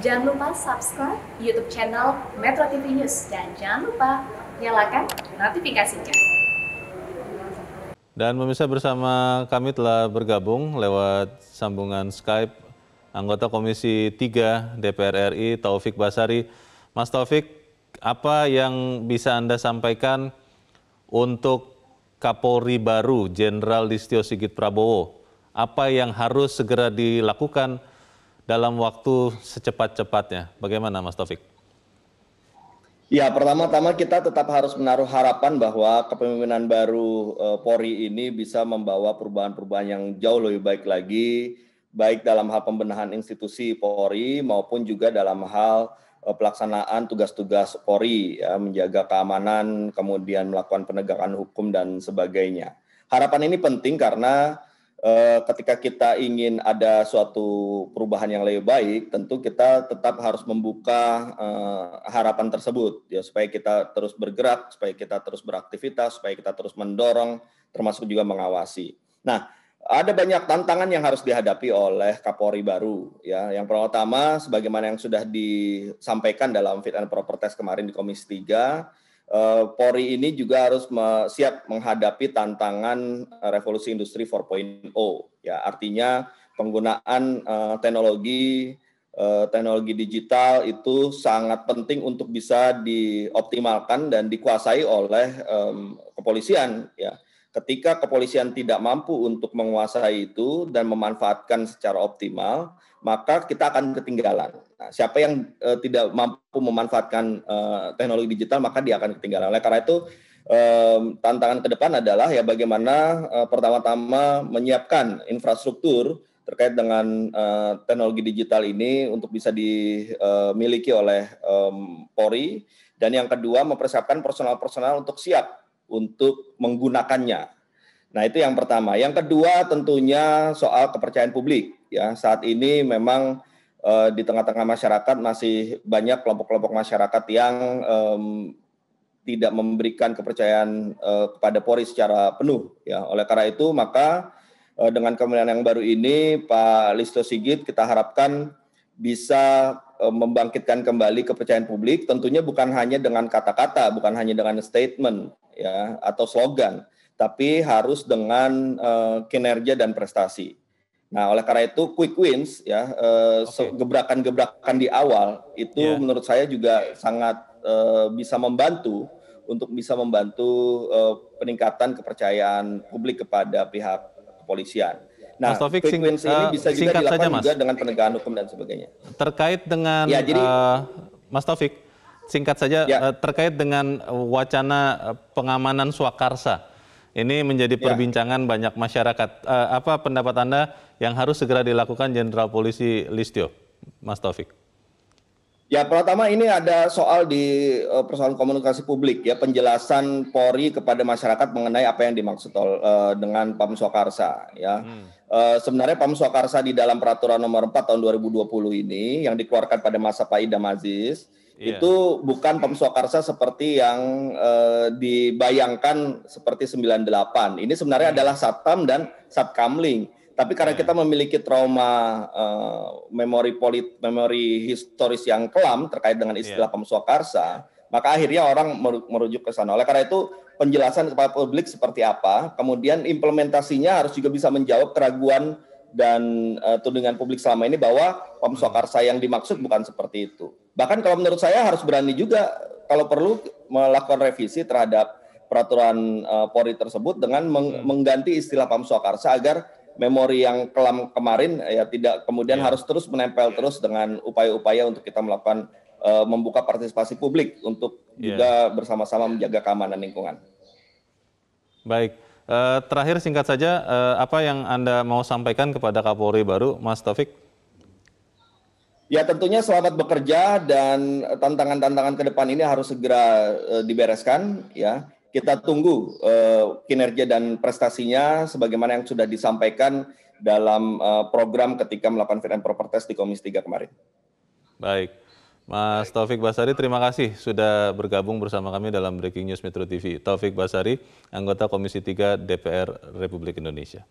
Jangan lupa subscribe YouTube channel Metro TV News dan jangan lupa nyalakan notifikasinya. Dan pemirsa bersama kami telah bergabung lewat sambungan Skype anggota Komisi 3 DPR RI Taufik Basari. Mas Taufik, apa yang bisa Anda sampaikan untuk Kapolri baru Jenderal Listio Sigit Prabowo? Apa yang harus segera dilakukan? dalam waktu secepat-cepatnya. Bagaimana Mas Taufik? Ya, pertama-tama kita tetap harus menaruh harapan bahwa kepemimpinan baru eh, Polri ini bisa membawa perubahan-perubahan yang jauh lebih baik lagi, baik dalam hal pembenahan institusi Polri maupun juga dalam hal eh, pelaksanaan tugas-tugas Polri, ya, menjaga keamanan, kemudian melakukan penegakan hukum dan sebagainya. Harapan ini penting karena Eh, ketika kita ingin ada suatu perubahan yang lebih baik, tentu kita tetap harus membuka eh, harapan tersebut ya supaya kita terus bergerak, supaya kita terus beraktivitas, supaya kita terus mendorong termasuk juga mengawasi. Nah, ada banyak tantangan yang harus dihadapi oleh Kapolri baru ya. Yang pertama sebagaimana yang sudah disampaikan dalam fit and proper test kemarin di Komisi 3 Eh, Polri ini juga harus siap menghadapi tantangan eh, revolusi industri 4.0. Ya, artinya penggunaan eh, teknologi teknologi digital itu sangat penting untuk bisa dioptimalkan dan dikuasai oleh kepolisian. Ya, Ketika kepolisian tidak mampu untuk menguasai itu dan memanfaatkan secara optimal, maka kita akan ketinggalan. Nah, siapa yang uh, tidak mampu memanfaatkan uh, teknologi digital, maka dia akan ketinggalan. Oleh karena itu, um, tantangan ke depan adalah ya bagaimana eh, pertama-tama menyiapkan infrastruktur terkait dengan uh, teknologi digital ini untuk bisa dimiliki oleh um, Polri dan yang kedua mempersiapkan personal-personal untuk siap untuk menggunakannya. Nah, itu yang pertama. Yang kedua tentunya soal kepercayaan publik. Ya, saat ini memang eh, di tengah-tengah masyarakat masih banyak kelompok-kelompok masyarakat yang eh, tidak memberikan kepercayaan eh, kepada Polri secara penuh. Ya, oleh karena itu maka eh, dengan kemenangan yang baru ini Pak Listo Sigit kita harapkan bisa eh, membangkitkan kembali kepercayaan publik tentunya bukan hanya dengan kata-kata, bukan hanya dengan statement, ya atau slogan, tapi harus dengan uh, kinerja dan prestasi. Nah, oleh karena itu quick wins ya uh, eh, okay. gebrakan-gebrakan di awal itu yeah. menurut saya juga sangat uh, bisa membantu untuk bisa membantu uh, peningkatan kepercayaan publik kepada pihak kepolisian. Nah, Mas Taufik, quick wins ini bisa uh, juga dilakukan saja, juga dengan penegakan hukum dan sebagainya. Terkait dengan ya, jadi, uh, Mas Taufik, singkat saja ya. Eh, terkait dengan eh, wacana eh, pengamanan swakarsa. Ini menjadi ya. perbincangan ya. banyak masyarakat. Apa pendapat Anda yang harus segera dilakukan Jenderal Polisi Listio, Mas Taufik? Ya, pertama ini ada soal di eh, persoalan komunikasi publik ya, penjelasan Polri kepada masyarakat mengenai apa yang dimaksud uh, dengan Pam Swakarsa ya. Hmm. Uh, sebenarnya Pam Swakarsa di dalam peraturan nomor 4 tahun 2020 ini yang dikeluarkan pada masa Pak Idam Aziz yeah. itu bukan Pam Swakarsa seperti yang uh, dibayangkan seperti 98. Ini sebenarnya hmm. adalah Satam dan Satkamling tapi karena iya. kita memiliki trauma uh, memori polit, memori historis yang kelam terkait dengan iya. istilah yeah. karsa, maka akhirnya orang merujuk ke sana. Oleh karena itu penjelasan kepada publik seperti apa, kemudian implementasinya harus juga bisa menjawab keraguan dan uh, tudingan publik selama ini bahwa karsa yang dimaksud bukan seperti itu. Bahkan kalau menurut saya harus berani juga kalau perlu melakukan revisi terhadap peraturan uh, Polri tersebut dengan meng hmm. mengganti istilah pamsuakarsa agar memori yang kelam kemarin ya tidak kemudian yeah. harus terus menempel yeah. terus dengan upaya-upaya untuk kita melakukan uh, membuka partisipasi publik untuk yeah. juga bersama-sama menjaga keamanan lingkungan. Baik, uh, terakhir singkat saja uh, apa yang Anda mau sampaikan kepada Kapolri baru Mas Taufik? Ya tentunya selamat bekerja dan tantangan-tantangan ke depan ini harus segera uh, dibereskan ya kita tunggu uh, kinerja dan prestasinya sebagaimana yang sudah disampaikan dalam uh, program ketika melakukan fit and proper test di Komisi 3 kemarin. Baik. Mas Taufik Basari, terima kasih sudah bergabung bersama kami dalam Breaking News Metro TV. Taufik Basari, anggota Komisi 3 DPR Republik Indonesia.